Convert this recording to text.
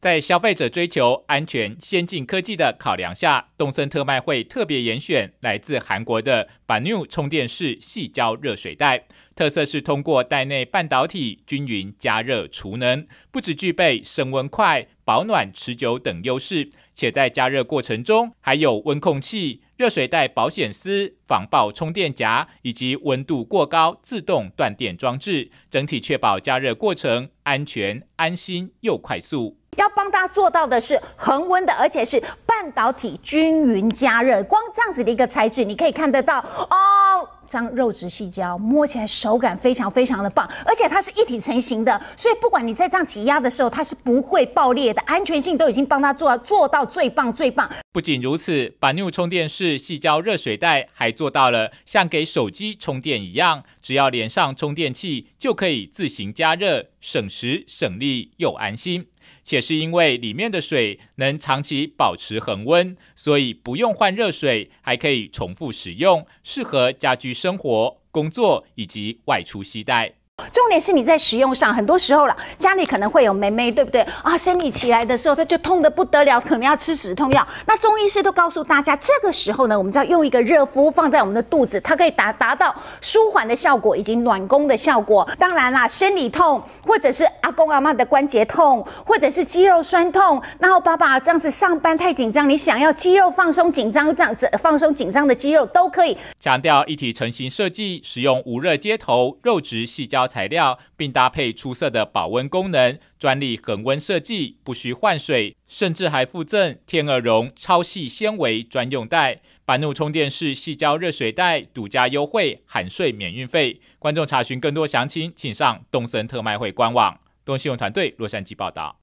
在消费者追求安全、先进科技的考量下，东森特卖会特别严选来自韩国的 BANU 充电式细胶热水袋，特色是通过袋内半导体均匀加热储能，不只具备升温快、保暖持久等优势，且在加热过程中还有温控器、热水袋保险丝、防爆充电夹以及温度过高自动断电装置，整体确保加热过程安全、安心又快速。要帮大家做到的是恒温的，而且是半导体均匀加热。光这样子的一个材质，你可以看得到哦，这样肉质细胶，摸起来手感非常非常的棒，而且它是一体成型的，所以不管你在这样挤压的时候，它是不会爆裂的，安全性都已经帮它做到做到最棒最棒。不仅如此，把 new 充电式细胶热水袋还做到了像给手机充电一样，只要连上充电器就可以自行加热，省时省力又安心。且是因为里面的水能长期保持恒温，所以不用换热水，还可以重复使用，适合家居生活、工作以及外出携带。重点是你在使用上，很多时候了，家里可能会有妹妹，对不对啊？生理起来的时候，她就痛得不得了，可能要吃止痛药。那中医师都告诉大家，这个时候呢，我们就要用一个热敷放在我们的肚子，它可以达达到舒缓的效果以及暖宫的效果。当然啦，生理痛，或者是阿公阿妈的关节痛，或者是肌肉酸痛，然后爸爸这样子上班太紧张，你想要肌肉放松紧张这样子放松紧张的肌肉都可以。强调一体成型设计，使用无热接头，肉质细胶。材料，并搭配出色的保温功能，专利恒温设计，不需换水，甚至还附赠天鹅绒超细纤维专用袋。班怒充电式细胶热水袋，独家优惠，含税免运费。观众查询更多详情，请上东森特卖会官网。东新闻团队洛杉矶报道。